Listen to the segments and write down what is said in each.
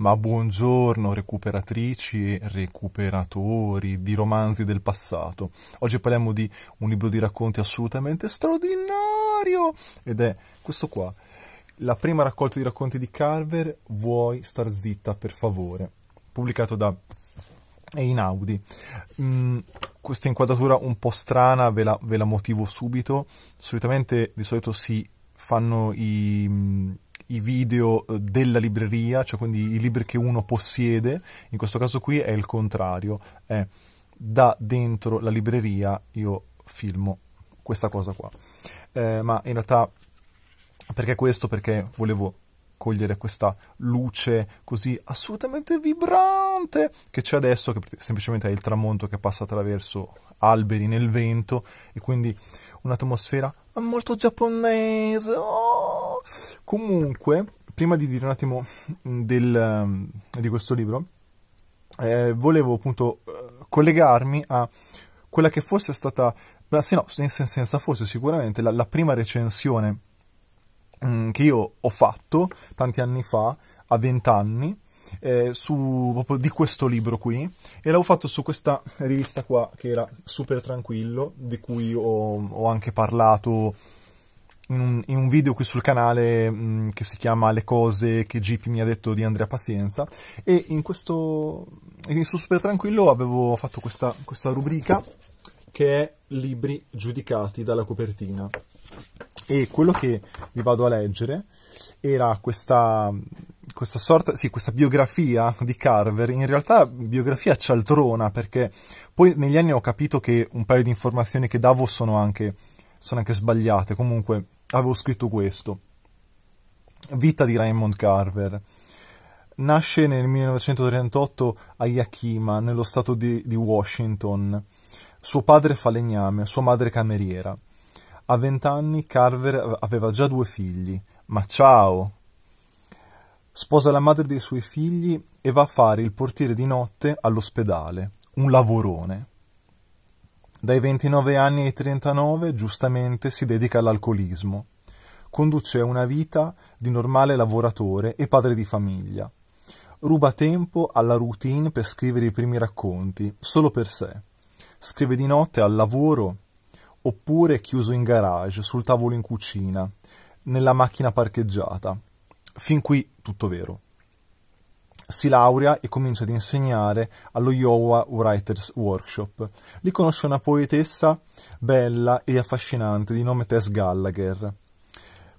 Ma buongiorno recuperatrici e recuperatori di romanzi del passato. Oggi parliamo di un libro di racconti assolutamente straordinario ed è questo qua. La prima raccolta di racconti di Carver, Vuoi star zitta per favore, pubblicato da Einaudi. Mm, questa inquadratura un po' strana ve la, ve la motivo subito. Solitamente di solito si fanno i mm, i video eh, della libreria, cioè quindi i libri che uno possiede, in questo caso qui è il contrario, è da dentro la libreria io filmo questa cosa qua. Eh, ma in realtà perché questo? Perché volevo cogliere questa luce così assolutamente vibrante che c'è adesso, che semplicemente è il tramonto che passa attraverso alberi nel vento e quindi un'atmosfera molto giapponese. Oh! Comunque, prima di dire un attimo mm, del, mm, di questo libro, eh, volevo appunto eh, collegarmi a quella che fosse stata, se no, senza, fosse sicuramente la, la prima recensione mm, che io ho fatto tanti anni fa, a 20 anni, eh, su, proprio di questo libro qui e l'avevo fatto su questa rivista qua che era super tranquillo di cui ho, ho anche parlato in un, in un video qui sul canale mh, mm, che si chiama Le cose che GP mi ha detto di Andrea Pazienza e in questo in su Super Tranquillo avevo fatto questa, questa rubrica che è libri giudicati dalla copertina e quello che vi vado a leggere era questa questa sorta, sì, questa biografia di Carver, in realtà biografia cialtrona, perché poi negli anni ho capito che un paio di informazioni che davo sono anche, sono anche sbagliate. Comunque, avevo scritto questo. Vita di Raymond Carver. Nasce nel 1938 a Yakima, nello stato di, di Washington. Suo padre falegname, sua madre cameriera. A vent'anni Carver aveva già due figli. Ma ciao! Sposa la madre dei suoi figli e va a fare il portiere di notte all'ospedale. Un lavorone. Dai 29 anni ai 39 giustamente si dedica all'alcolismo. Conduce una vita di normale lavoratore e padre di famiglia. Ruba tempo alla routine per scrivere i primi racconti, solo per sé. Scrive di notte al lavoro oppure chiuso in garage, sul tavolo in cucina, nella macchina parcheggiata. Fin qui tutto vero. Si laurea e comincia ad insegnare allo Iowa Writers Workshop. Lì conosce una poetessa bella e affascinante di nome Tess Gallagher.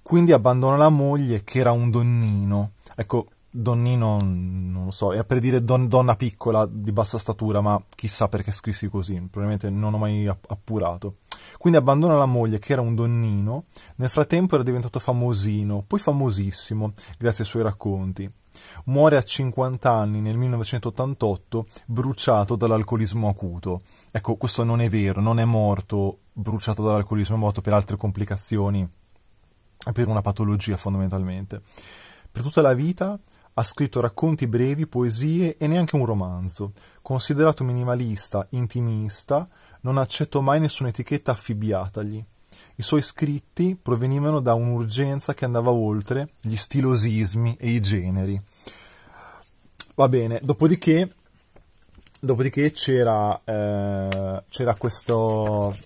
Quindi abbandona la moglie che era un donnino. Ecco, donnino non lo so, è per dire don, donna piccola di bassa statura, ma chissà perché scrissi così, probabilmente non ho mai appurato. Quindi abbandona la moglie che era un donnino, nel frattempo era diventato famosino, poi famosissimo grazie ai suoi racconti. Muore a 50 anni nel 1988 bruciato dall'alcolismo acuto. Ecco, questo non è vero, non è morto bruciato dall'alcolismo, è morto per altre complicazioni, per una patologia fondamentalmente. Per tutta la vita ha scritto racconti brevi, poesie e neanche un romanzo. Considerato minimalista, intimista, non accetto mai nessuna etichetta affibbiatagli. I suoi scritti provenivano da un'urgenza che andava oltre gli stilosismi e i generi. Va bene, dopodiché, dopodiché c'era, eh, c'era questo,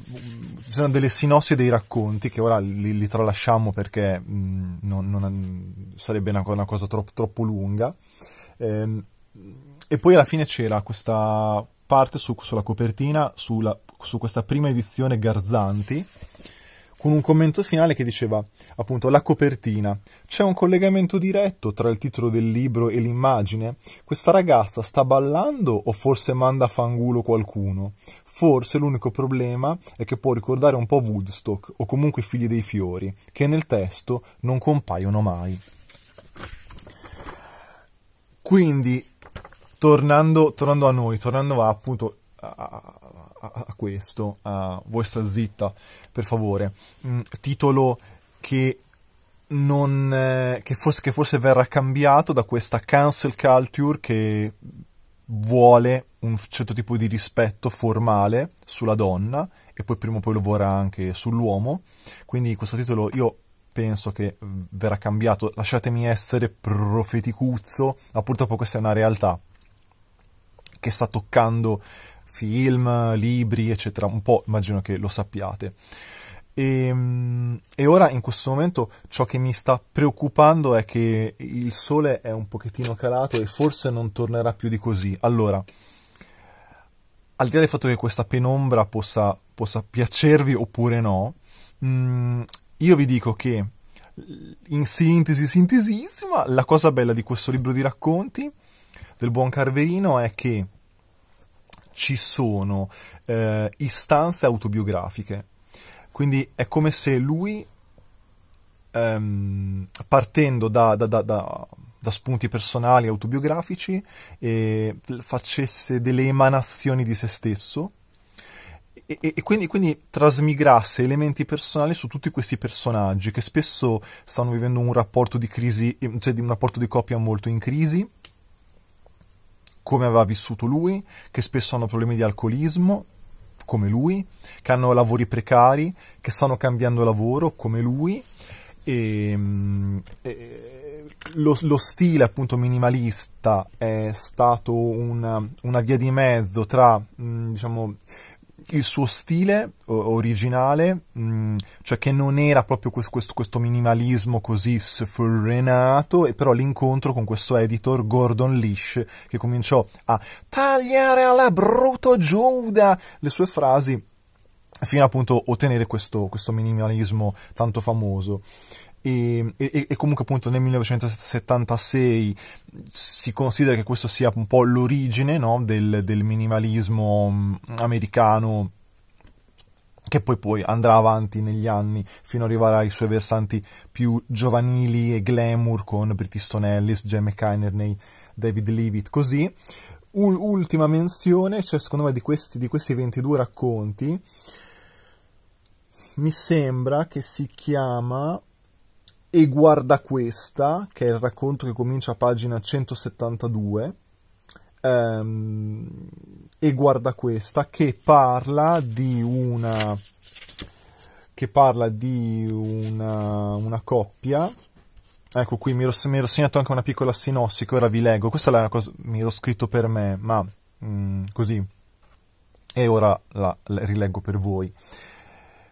c'erano delle sinossi dei racconti che ora li, li tralasciamo perché mh, mm, non, non, sarebbe una, una cosa troppo, troppo lunga. Eh, e poi alla fine c'era questa parte su, sulla copertina, sulla, su questa prima edizione Garzanti con un commento finale che diceva appunto la copertina. C'è un collegamento diretto tra il titolo del libro e l'immagine? Questa ragazza sta ballando o forse manda a fangulo qualcuno? Forse l'unico problema è che può ricordare un po' Woodstock o comunque i figli dei fiori, che nel testo non compaiono mai. Quindi, tornando, tornando a noi, tornando a, appunto a, a, a questo, a, voi sta zitta, per favore, mm, titolo che non, eh, che, fosse, che forse verrà cambiato da questa cancel culture che vuole un certo tipo di rispetto formale sulla donna e poi prima o poi lo vorrà anche sull'uomo. Quindi questo titolo io penso che mm, verrà cambiato. Lasciatemi essere profeticuzzo, ma purtroppo questa è una realtà che sta toccando film, libri, eccetera, un po' immagino che lo sappiate. E, ehm, e, ora in questo momento ciò che mi sta preoccupando è che il sole è un pochettino calato e forse non tornerà più di così. Allora, al di là del fatto che questa penombra possa, possa piacervi oppure no, mh, mm, io vi dico che in sintesi sintesissima la cosa bella di questo libro di racconti del buon Carverino è che ci sono eh, istanze autobiografiche. Quindi è come se lui, ehm, partendo da, da, da, da, spunti personali autobiografici, eh, facesse delle emanazioni di se stesso e, e, e quindi, quindi, trasmigrasse elementi personali su tutti questi personaggi che spesso stanno vivendo un rapporto di crisi, cioè di un rapporto di coppia molto in crisi come aveva vissuto lui, che spesso hanno problemi di alcolismo, come lui, che hanno lavori precari, che stanno cambiando lavoro, come lui, e, mm, e lo, lo, stile appunto minimalista è stato una, una via di mezzo tra mm, diciamo, il suo stile originale, mm, cioè che non era proprio questo, questo, questo minimalismo così sfrenato, e però l'incontro con questo editor Gordon Leash che cominciò a tagliare alla brutto Giuda le sue frasi fino appunto a ottenere questo, questo minimalismo tanto famoso. E, e, e, comunque appunto nel 1976 si considera che questo sia un po' l'origine no? del, del, minimalismo mm, americano che poi, poi andrà avanti negli anni fino ad arrivare ai suoi versanti più giovanili e glamour con British Stone Ellis, Jamie Kynerney, David Leavitt, così. U- ultima menzione, cioè secondo me di questi, di questi 22 racconti, mi sembra che si chiama e guarda questa, che è il racconto che comincia a pagina 172, ehm, e guarda questa, che parla di una, che parla di una, una coppia. Ecco qui mi ero, mi ero, segnato anche una piccola sinossi che ora vi leggo. Questa è una cosa, mi ero scritto per me, ma mh, mm, così. E ora la, la rileggo per voi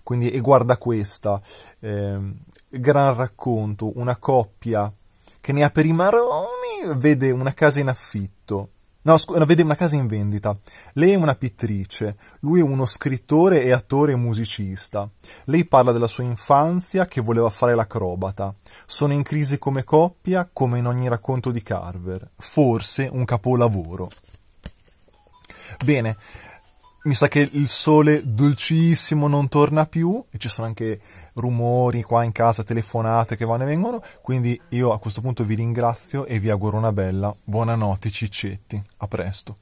quindi e guarda questa, eh, gran racconto, una coppia che ne ha per i maroni, vede una casa in affitto, no, scu- vede una casa in vendita, lei è una pittrice, lui è uno scrittore e attore musicista, lei parla della sua infanzia che voleva fare l'acrobata, sono in crisi come coppia, come in ogni racconto di Carver, forse un capolavoro. Bene, mi sa che il sole dolcissimo non torna più e ci sono anche rumori qua in casa, telefonate che vanno e vengono, quindi io a questo punto vi ringrazio e vi auguro una bella buonanotte ciccetti, a presto.